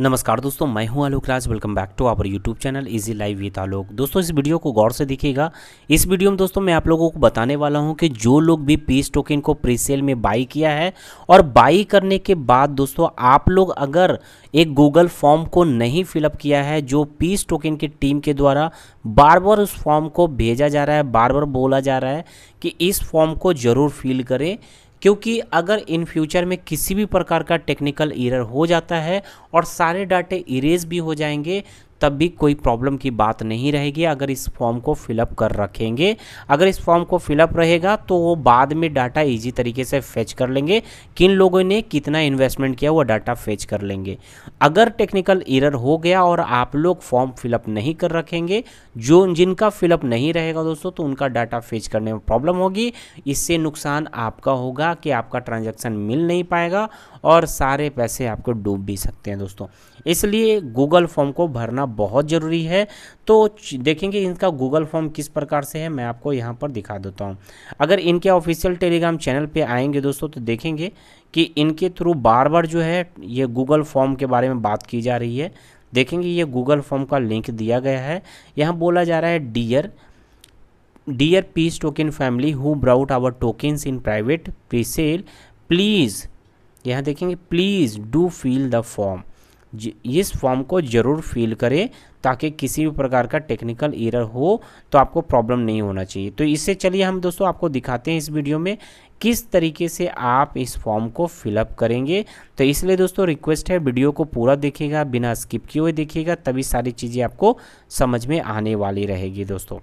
नमस्कार दोस्तों मैं हूं Alok Raj welcome back to our YouTube channel easy live with Alok दोस्तों इस वीडियो को गौर से देखिएगा इस वीडियो में दोस्तों मैं आप लोगों को बताने वाला हूं कि जो लोग भी पीस टोकन को प्री सेल में बाई किया है और बाई करने के बाद दोस्तों आप लोग अगर एक गूगल फॉर्म को नहीं फिलअप किया है जो पीस टोकन की टीम के द्वारा बार बार उस फॉर्म को भेजा जा रहा है बार बार बोला जा रहा है कि इस फॉर्म को ज़रूर फिल करें क्योंकि अगर इन फ्यूचर में किसी भी प्रकार का टेक्निकल इरर हो जाता है और सारे डाटे इरेज भी हो जाएंगे तब भी कोई प्रॉब्लम की बात नहीं रहेगी अगर इस फॉर्म को फिलअप कर रखेंगे अगर इस फॉर्म को फिलअप रहेगा तो वो बाद में डाटा ईजी तरीके से फेच कर लेंगे किन लोगों ने कितना इन्वेस्टमेंट किया वो डाटा फेच कर लेंगे अगर टेक्निकल इरर हो गया और आप लोग फॉर्म फिलअप नहीं कर रखेंगे जो जिनका फिलअप नहीं रहेगा दोस्तों तो उनका डाटा फेच करने में प्रॉब्लम होगी इससे नुकसान आपका होगा कि आपका ट्रांजेक्शन मिल नहीं पाएगा और सारे पैसे आपको डूब भी सकते हैं दोस्तों इसलिए गूगल फॉर्म को भरना बहुत ज़रूरी है तो देखेंगे इनका गूगल फॉर्म किस प्रकार से है मैं आपको यहाँ पर दिखा देता हूँ अगर इनके ऑफिशियल टेलीग्राम चैनल पे आएंगे दोस्तों तो देखेंगे कि इनके थ्रू बार बार जो है ये गूगल फॉर्म के बारे में बात की जा रही है देखेंगे ये गूगल फॉर्म का लिंक दिया गया है यहाँ बोला जा रहा है dear dear peace token family who brought our tokens in private presale please यहाँ देखेंगे please do fill the form इस फॉर्म को ज़रूर फिल करें ताकि किसी भी प्रकार का टेक्निकल एरर हो तो आपको प्रॉब्लम नहीं होना चाहिए तो इससे चलिए हम दोस्तों आपको दिखाते हैं इस वीडियो में किस तरीके से आप इस फॉर्म को फिलअप करेंगे तो इसलिए दोस्तों रिक्वेस्ट है वीडियो को पूरा देखिएगा बिना स्किप किए हुए देखिएगा तभी सारी चीज़ें आपको समझ में आने वाली रहेगी दोस्तों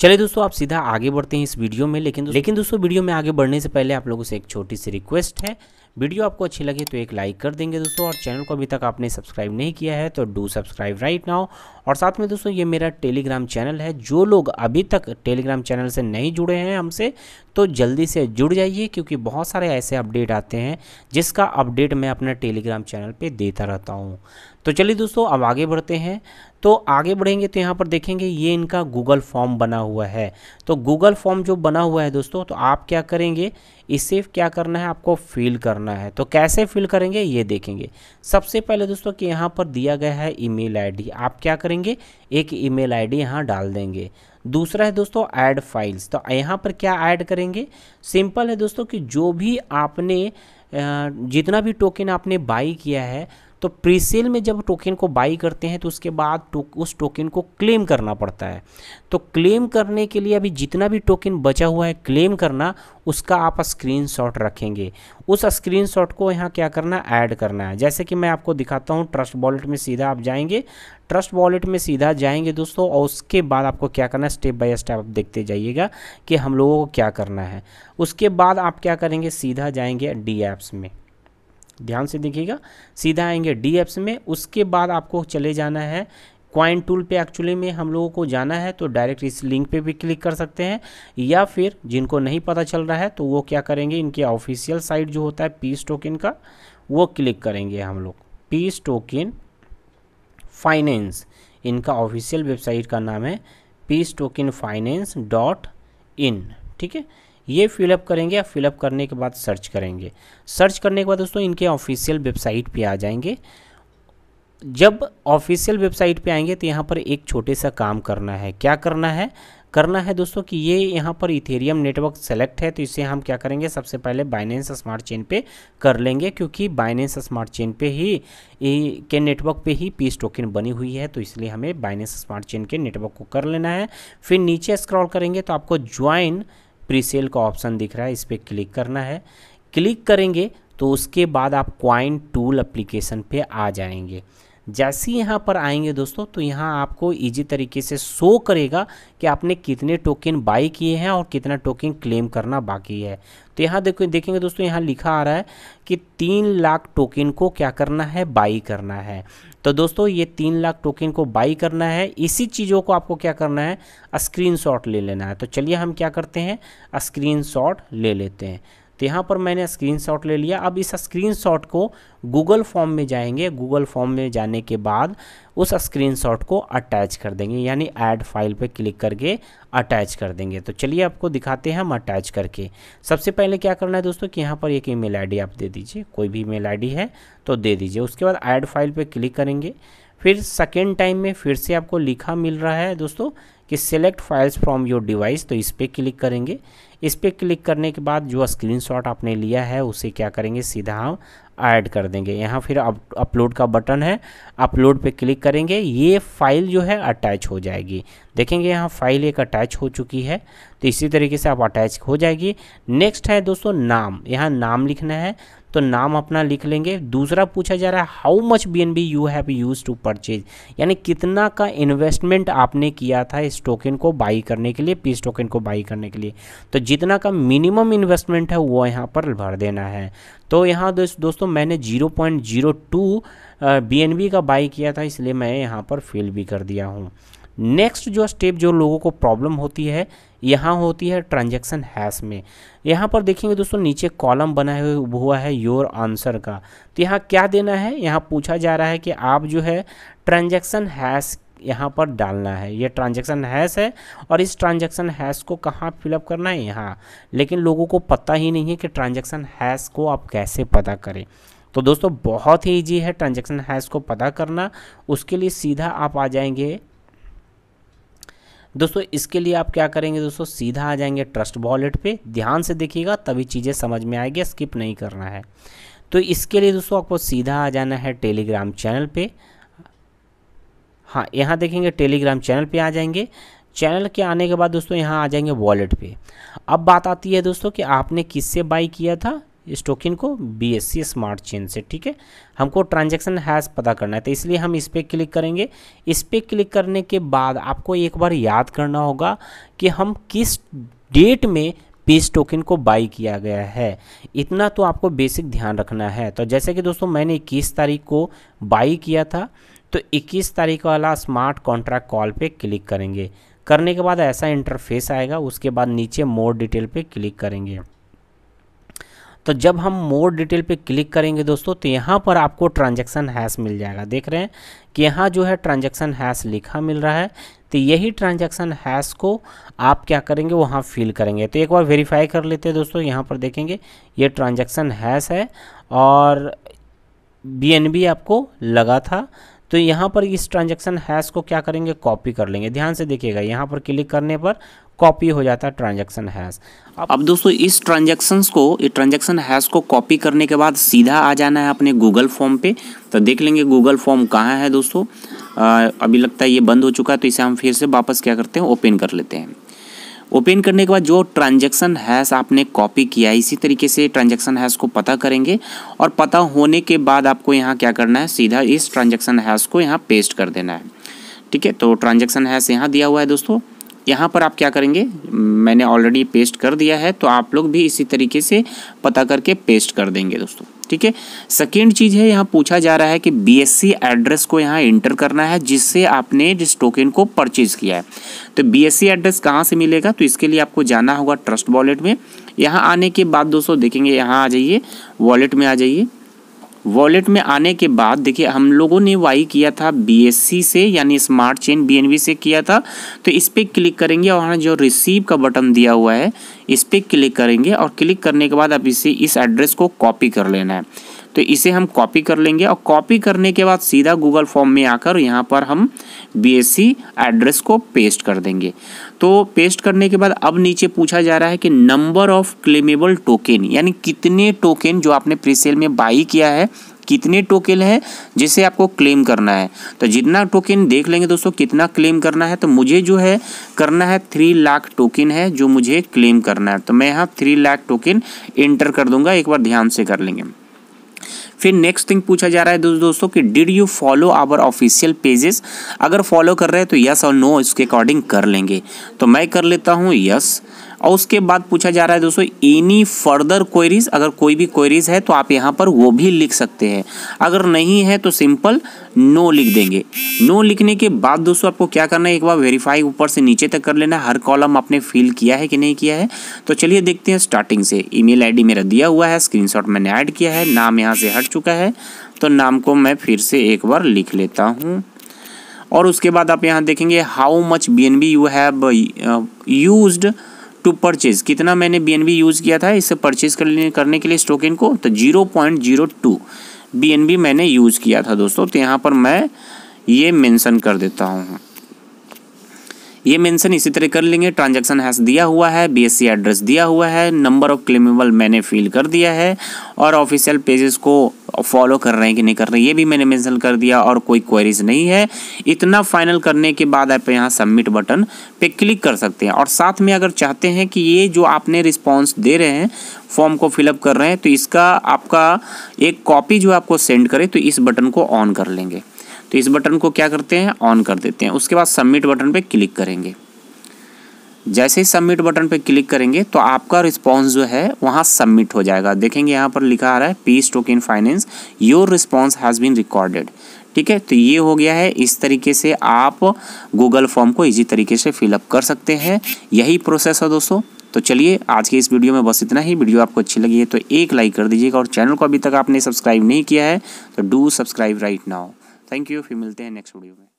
चलिए दोस्तों आप सीधा आगे बढ़ते हैं इस वीडियो में लेकिन लेकिन दोस्तों वीडियो में आगे बढ़ने से पहले आप लोगों से एक छोटी सी रिक्वेस्ट है वीडियो आपको अच्छी लगे तो एक लाइक कर देंगे दोस्तों और चैनल को अभी तक आपने सब्सक्राइब नहीं किया है तो डू सब्सक्राइब राइट नाउ और साथ में दोस्तों ये मेरा टेलीग्राम चैनल है जो लोग अभी तक टेलीग्राम चैनल से नहीं जुड़े हैं हमसे तो जल्दी से जुड़ जाइए क्योंकि बहुत सारे ऐसे अपडेट आते हैं जिसका अपडेट मैं अपना टेलीग्राम चैनल पर देता रहता हूँ तो चलिए दोस्तों अब आगे बढ़ते हैं तो आगे बढ़ेंगे तो यहाँ पर देखेंगे ये इनका गूगल फॉर्म बना हुआ है तो गूगल फॉर्म जो बना हुआ है दोस्तों तो आप क्या करेंगे इसे क्या करना है आपको फिल करना है तो कैसे फिल करेंगे ये देखेंगे सबसे पहले दोस्तों कि यहाँ पर दिया गया है ईमेल आईडी आप क्या करेंगे एक ईमेल आईडी यहाँ डाल देंगे दूसरा है दोस्तों ऐड फाइल्स तो यहाँ पर क्या ऐड करेंगे सिंपल है दोस्तों कि जो भी आपने जितना भी टोकन आपने बाई किया है तो प्रीसेल में जब टोकन को बाई करते हैं तो उसके बाद टो, उस टोकन को क्लेम करना पड़ता है तो क्लेम करने के लिए अभी जितना भी टोकन बचा हुआ है क्लेम करना उसका आप स्क्रीनशॉट रखेंगे उस स्क्रीनशॉट को यहाँ क्या करना ऐड करना है जैसे कि मैं आपको दिखाता हूँ ट्रस्ट वॉलेट में सीधा आप जाएंगे ट्रस्ट वॉलेट में सीधा जाएंगे दोस्तों और उसके बाद आपको क्या करना है स्टेप बाय स्टेप आप देखते जाइएगा कि हम लोगों को क्या करना है उसके बाद आप क्या करेंगे सीधा जाएंगे डी एप्स में ध्यान से देखिएगा सीधा आएंगे डी एप्स में उसके बाद आपको चले जाना है क्वाइन टूल पे एक्चुअली में हम लोगों को जाना है तो डायरेक्ट इस लिंक पे भी क्लिक कर सकते हैं या फिर जिनको नहीं पता चल रहा है तो वो क्या करेंगे इनके ऑफिशियल साइट जो होता है पीस टोकन का वो क्लिक करेंगे हम लोग पीस टोकन फाइनेंस इनका ऑफिशियल वेबसाइट का नाम है peace token finance dot in ठीक है ये फिलअप करेंगे या फिलअप करने के बाद सर्च करेंगे सर्च करने के बाद दोस्तों इनके ऑफिशियल वेबसाइट पे आ जाएंगे जब ऑफिशियल वेबसाइट पे आएंगे तो यहाँ पर एक छोटे सा काम करना है क्या करना है करना है दोस्तों कि ये यहाँ पर इथेरियम नेटवर्क सेलेक्ट है तो इसे हम क्या करेंगे सबसे पहले बाइनेंस स्मार्ट चेन पे कर लेंगे क्योंकि बाइनेंस स्मार्ट चेन पे ही ए, के नेटवर्क पे ही पीस टोकन बनी हुई है तो इसलिए हमें बाइनेंस स्मार्ट चेन के नेटवर्क को कर लेना है फिर नीचे स्क्रॉल करेंगे तो आपको ज्वाइन प्री सेल का ऑप्शन दिख रहा है इस पर क्लिक करना है क्लिक करेंगे तो उसके बाद आप क्वाइन टूल एप्लीकेशन पे आ जाएंगे जैसे ही यहाँ पर आएंगे दोस्तों तो यहाँ आपको ईजी तरीके से शो करेगा कि आपने कितने टोकन बाई किए हैं और कितना टोकन क्लेम करना बाकी है तो यहाँ देखो देखेंगे दोस्तों यहाँ लिखा आ रहा है कि तीन लाख टोकन को क्या करना है बाई करना है तो दोस्तों ये तीन लाख टोकन को बाई करना है इसी चीज़ों को आपको क्या करना है स्क्रीन ले लेना है तो चलिए हम क्या करते हैं स्क्रीन ले लेते हैं तो यहाँ पर मैंने स्क्रीनशॉट ले लिया अब इस स्क्रीनशॉट को गूगल फॉर्म में जाएंगे गूगल फॉर्म में जाने के बाद उस स्क्रीनशॉट को अटैच कर देंगे यानी ऐड फाइल पर क्लिक करके अटैच कर देंगे तो चलिए आपको दिखाते हैं हम अटैच करके सबसे पहले क्या करना है दोस्तों कि यहाँ पर एक ईमेल आईडी आप दे दीजिए कोई भी ईमेल आईडी है तो दे दीजिए उसके बाद ऐड फाइल पर क्लिक करेंगे फिर सेकेंड टाइम में फिर से आपको लिखा मिल रहा है दोस्तों कि select files from your device तो इस पर क्लिक करेंगे इस पर क्लिक करने के बाद जो स्क्रीनशॉट आपने लिया है उसे क्या करेंगे सीधा हम ऐड कर देंगे यहाँ फिर अपलोड का बटन है अपलोड पे क्लिक करेंगे ये फाइल जो है अटैच हो जाएगी देखेंगे यहाँ फाइल एक अटैच हो चुकी है तो इसी तरीके से आप अटैच हो जाएगी नेक्स्ट है दोस्तों नाम यहाँ नाम लिखना है तो नाम अपना लिख लेंगे दूसरा पूछा जा रहा है how much B N B you have use to purchase यानी कितना का इन्वेस्टमेंट आपने किया था इस टोकन को बाई करने के लिए पीस टोकन को बाई करने के लिए तो जितना का मिनिमम इन्वेस्टमेंट है वो यहाँ पर भर देना है तो यहाँ दोस्तों मैंने zero point zero two B N B का बाई किया था इसलिए मैं यहाँ पर फेल भी कर दिया हूँ नेक्स्ट जो स्टेप जो लोगों को प्रॉब्लम होती है यहाँ होती है ट्रांजेक्शन हैश में यहाँ पर देखेंगे दोस्तों नीचे कॉलम बना हुआ है योर आंसर का तो यहाँ क्या देना है यहाँ पूछा जा रहा है कि आप जो है ट्रांजेक्शन हैश यहाँ पर डालना है ये ट्रांजेक्शन हैश है और इस ट्रांजेक्शन हैश को कहाँ फिलअप करना है यहाँ लेकिन लोगों को पता ही नहीं है कि ट्रांजेक्शन हैश को आप कैसे पता करें तो दोस्तों बहुत ही ईजी है ट्रांजेक्शन हैश को पता करना उसके लिए सीधा आप आ जाएंगे दोस्तों इसके लिए आप क्या करेंगे दोस्तों सीधा आ जाएंगे ट्रस्ट वॉलेट पे ध्यान से देखिएगा तभी चीज़ें समझ में आएगी स्किप नहीं करना है तो इसके लिए दोस्तों आपको सीधा आ जाना है टेलीग्राम चैनल पे हाँ यहाँ देखेंगे टेलीग्राम चैनल पे आ जाएंगे चैनल के आने के बाद दोस्तों यहाँ आ जाएंगे वॉलेट पे अब बात आती है दोस्तों कि आपने किससे बाई किया था इस टोकन को B S C smart chain से ठीक है हमको ट्रांजेक्शन हैज़ पता करना है तो इसलिए हम इस पर क्लिक करेंगे इस पर क्लिक करने के बाद आपको एक बार याद करना होगा कि हम किस डेट में पीस टोकन को बाई किया गया है इतना तो आपको बेसिक ध्यान रखना है तो जैसे कि दोस्तों मैंने इक्कीस तारीख को बाई किया था तो 21 तारीख वाला स्मार्ट कॉन्ट्रैक्ट कॉल पे क्लिक करेंगे करने के बाद ऐसा इंटरफेस आएगा उसके बाद नीचे मोर डिटेल पे क्लिक करेंगे तो जब हम मोर डिटेल पे क्लिक करेंगे दोस्तों तो यहाँ पर आपको ट्रांजैक्शन हैश मिल जाएगा देख रहे हैं कि यहाँ जो है ट्रांजैक्शन हैश लिखा मिल रहा है तो यही ट्रांजैक्शन हैश को आप क्या करेंगे वहाँ फिल करेंगे तो एक बार वेरीफाई कर लेते हैं दोस्तों यहाँ पर देखेंगे ये ट्रांजेक्शन हैश है और बी आपको लगा था तो यहाँ पर इस ट्रांजेक्शन हैश को क्या करेंगे कॉपी कर लेंगे ध्यान से देखिएगा यहाँ पर क्लिक करने पर कॉपी हो जाता है ट्रांजेक्शन हैश अब दोस्तों इस ट्रांजेक्शन्स को ट्रांजेक्शन हैश को कॉपी करने के बाद सीधा आ जाना है अपने गूगल फॉर्म पे तो देख लेंगे गूगल फॉर्म कहाँ है दोस्तों आ, अभी लगता है ये बंद हो चुका है तो इसे हम फिर से वापस क्या करते हैं ओपन कर लेते हैं ओपन करने के बाद जो ट्रांजेक्शन हैश आपने कॉपी किया इसी तरीके से ट्रांजेक्शन हैश को पता करेंगे और पता होने के बाद आपको यहाँ क्या करना है सीधा इस ट्रांजेक्शन हैश को यहाँ पेस्ट कर देना है ठीक है तो ट्रांजेक्शन हैश यहाँ दिया हुआ है दोस्तों यहाँ पर आप क्या करेंगे मैंने ऑलरेडी पेस्ट कर दिया है तो आप लोग भी इसी तरीके से पता करके पेस्ट कर देंगे दोस्तों ठीक है सेकेंड चीज़ है यहाँ पूछा जा रहा है कि बीएससी एड्रेस को यहाँ इंटर करना है जिससे आपने जिस टोकन को परचेज़ किया है तो बीएससी एड्रेस कहाँ से मिलेगा तो इसके लिए आपको जाना होगा ट्रस्ट वॉलेट में यहाँ आने के बाद दोस्तों देखेंगे यहाँ आ जाइए वॉलेट में आ जाइए वॉलेट में आने के बाद देखिए हम लोगों ने वाई किया था बीएससी से यानी स्मार्ट चेन बीएनबी से किया था तो इस पर क्लिक करेंगे और हमें जो रिसीव का बटन दिया हुआ है इस पर क्लिक करेंगे और क्लिक करने के बाद आप इसे इस एड्रेस को कॉपी कर लेना है तो इसे हम कॉपी कर लेंगे और कॉपी करने के बाद सीधा गूगल फॉर्म में आकर यहाँ पर हम बी एड्रेस को पेस्ट कर देंगे तो पेस्ट करने के बाद अब नीचे पूछा जा रहा है कि नंबर ऑफ क्लेमेबल टोकन यानी कितने टोकन जो आपने प्रीसेल में बाई किया है कितने टोकन है जिसे आपको क्लेम करना है तो जितना टोकन देख लेंगे दोस्तों कितना क्लेम करना है तो मुझे जो है करना है थ्री लाख टोकन है जो मुझे क्लेम करना है तो मैं यहाँ थ्री लाख टोकन एंटर कर दूंगा एक बार ध्यान से कर लेंगे फिर नेक्स्ट थिंग पूछा जा रहा है दोस्तों दोस्तों कि did you follow our official pages अगर फॉलो कर रहे हैं तो यस और नो इसके अकॉर्डिंग कर लेंगे तो मैं कर लेता हूँ यस और उसके बाद पूछा जा रहा है दोस्तों एनी फर्दर क्वेरीज अगर कोई भी क्वेरीज है तो आप यहाँ पर वो भी लिख सकते हैं अगर नहीं है तो सिंपल नो लिख देंगे नो लिखने के बाद दोस्तों आपको क्या करना है एक बार वेरीफाई ऊपर से नीचे तक कर लेना हर कॉलम आपने फिल किया है कि नहीं किया है तो चलिए देखते हैं स्टार्टिंग से ईमेल आईडी मेरा दिया हुआ है स्क्रीनशॉट मैंने ऐड किया है नाम यहाँ से हट चुका है तो नाम को मैं फिर से एक बार लिख लेता हूँ और उसके बाद आप यहाँ देखेंगे how much B N B you have used to purchase कितना मैंने बी यूज़ किया था इसे परचेज करने के लिए इस टोकन को तो zero point zero two B मैंने यूज़ किया था दोस्तों तो यहाँ पर मैं ये मेंशन कर देता हूँ ये मेंशन इसी तरह कर लेंगे ट्रांजैक्शन हैस दिया हुआ है बीएससी एड्रेस दिया हुआ है नंबर ऑफ क्लेमेबल मैंने फिल कर दिया है और ऑफिशियल पेजेस को फॉलो कर रहे हैं कि नहीं कर रहे हैं ये भी मैंने मैंसन कर दिया और कोई क्वेरीज नहीं है इतना फाइनल करने के बाद आप यहाँ सबमिट बटन पे क्लिक कर सकते हैं और साथ में अगर चाहते हैं कि ये जो आपने रिस्पॉन्स दे रहे हैं फॉर्म को फिलअप कर रहे हैं तो इसका आपका एक कॉपी जो आपको सेंड करे तो इस बटन को ऑन कर लेंगे तो इस बटन को क्या करते हैं ऑन कर देते हैं उसके बाद सबमिट बटन पर क्लिक करेंगे जैसे ही सबमिट बटन पे क्लिक करेंगे तो आपका रिस्पांस जो है वहाँ सबमिट हो जाएगा देखेंगे यहाँ पर लिखा आ रहा है peace token finance your response has been recorded ठीक है तो ये हो गया है इस तरीके से आप गूगल फॉर्म को इजी तरीके से फिलअप कर सकते हैं यही प्रोसेस है दोस्तों तो चलिए आज के इस वीडियो में बस इतना ही वीडियो आपको अच्छी लगी है तो एक लाइक कर दीजिएगा और चैनल को अभी तक आपने सब्सक्राइब नहीं किया है तो do subscribe right now thank you फिर मिलते हैं नेक्स्ट वीडियो में